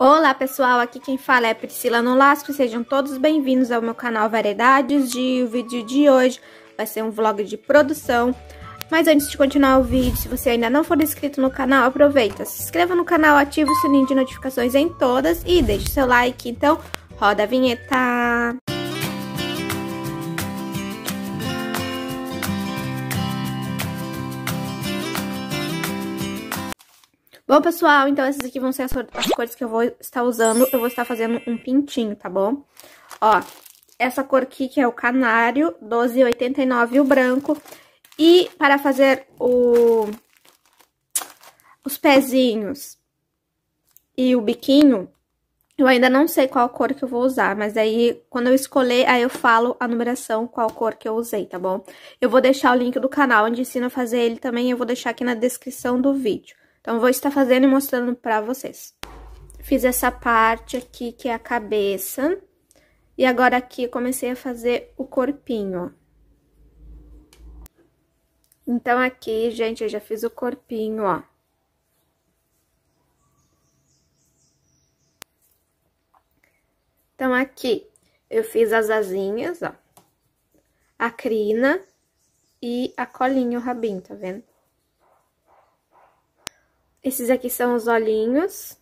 Olá pessoal, aqui quem fala é Priscila Nolasco e sejam todos bem-vindos ao meu canal Variedades de o vídeo de hoje vai ser um vlog de produção. Mas antes de continuar o vídeo, se você ainda não for inscrito no canal, aproveita, se inscreva no canal, ative o sininho de notificações em todas e deixe seu like. Então, roda a vinheta! Bom, pessoal, então essas aqui vão ser as, as cores que eu vou estar usando. Eu vou estar fazendo um pintinho, tá bom? Ó, essa cor aqui que é o canário, 12,89 o branco. E para fazer o... os pezinhos e o biquinho, eu ainda não sei qual cor que eu vou usar, mas aí quando eu escolher, aí eu falo a numeração, qual cor que eu usei, tá bom? Eu vou deixar o link do canal onde ensina a fazer ele também, eu vou deixar aqui na descrição do vídeo. Então, vou estar fazendo e mostrando pra vocês. Fiz essa parte aqui, que é a cabeça. E agora aqui, comecei a fazer o corpinho, ó. Então, aqui, gente, eu já fiz o corpinho, ó. Então, aqui, eu fiz as asinhas, ó. A crina e a colinha, o rabinho, tá vendo? Esses aqui são os olhinhos.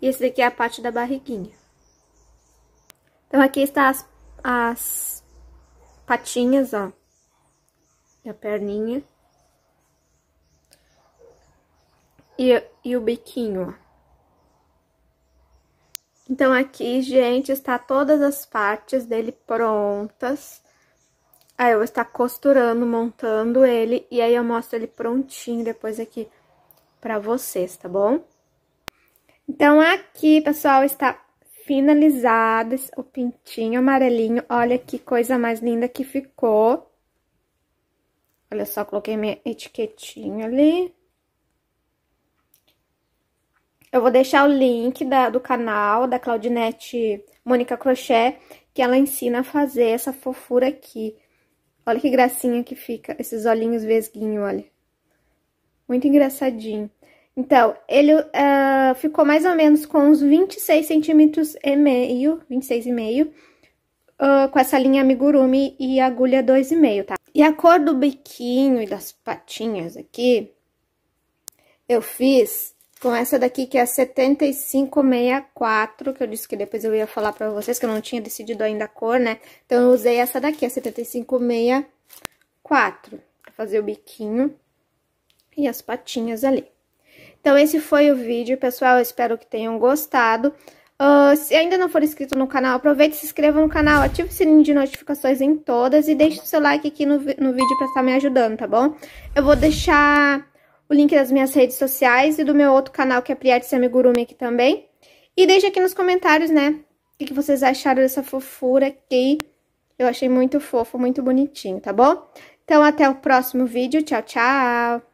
E esse daqui é a parte da barriguinha. Então, aqui está as, as patinhas, ó. E a perninha. E, e o biquinho, ó. Então, aqui, gente, está todas as partes dele prontas. Aí eu vou estar costurando, montando ele, e aí eu mostro ele prontinho depois aqui pra vocês, tá bom? Então, aqui, pessoal, está finalizado o pintinho amarelinho. Olha que coisa mais linda que ficou. Olha só, coloquei minha etiquetinha ali. Eu vou deixar o link da, do canal da Claudinete Mônica Crochê, que ela ensina a fazer essa fofura aqui. Olha que gracinha que fica, esses olhinhos vesguinhos, olha. Muito engraçadinho. Então, ele uh, ficou mais ou menos com uns 26 centímetros e meio, 26 e meio, uh, com essa linha amigurumi e agulha 2,5, tá? E a cor do biquinho e das patinhas aqui, eu fiz com essa daqui que é a 7564, que eu disse que depois eu ia falar pra vocês, que eu não tinha decidido ainda a cor, né? Então, eu usei essa daqui, a 7564, pra fazer o biquinho e as patinhas ali. Então, esse foi o vídeo, pessoal, eu espero que tenham gostado. Uh, se ainda não for inscrito no canal, aproveite e se inscreva no canal, ative o sininho de notificações em todas e deixe o seu like aqui no, no vídeo pra estar me ajudando, tá bom? Eu vou deixar o link das minhas redes sociais e do meu outro canal, que é Priate Samigurumi aqui também. E deixe aqui nos comentários, né, o que vocês acharam dessa fofura aqui. Eu achei muito fofo, muito bonitinho, tá bom? Então, até o próximo vídeo. Tchau, tchau!